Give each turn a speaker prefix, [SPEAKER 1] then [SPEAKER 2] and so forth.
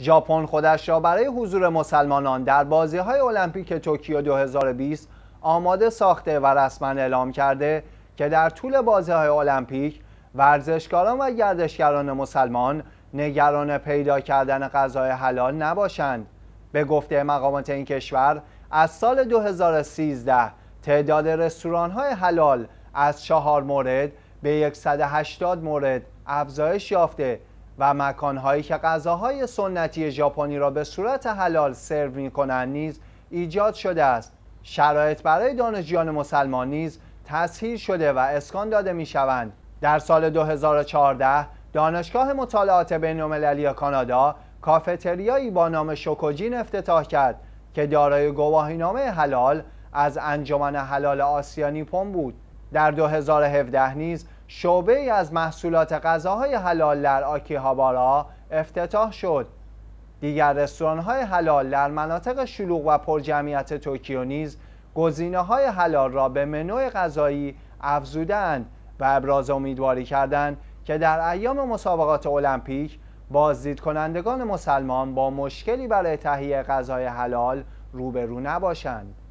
[SPEAKER 1] ژاپن خودش را برای حضور مسلمانان در بازی های المپیک توکیو 2020 آماده ساخته و رسما اعلام کرده که در طول بازی های المپیک ورزشکاران و گردشگران مسلمان نگران پیدا کردن غذای حلال نباشند به گفته مقامات این کشور از سال 2013 تعداد رستوران های حلال از چهار مورد به 180 مورد افزایش یافته و مکانهایی که غذاهای سنتی ژاپنی را به صورت حلال سرو می‌کنند نیز ایجاد شده است شرایط برای دانشجویان مسلمان نیز تسهیل شده و اسکان داده می‌شوند در سال 2014 دانشگاه مطالعات بین‌المللی کانادا کافتریایی با نام شوکوجین افتتاح کرد که دارای گواهینامه حلال از انجمن حلال آسیا نیپون بود در 2017 نیز شعبه از محصولات غذاهای حلال در آکیهابارا افتتاح شد. دیگر رستوران‌های حلال در مناطق شلوغ و پرجمعیت توکیو نیز گزینه‌های حلال را به منوی غذایی افزودند و ابراز امیدواری کردند که در ایام مسابقات المپیک بازدید کنندگان مسلمان با مشکلی برای تهیه غذای حلال روبرو نباشند.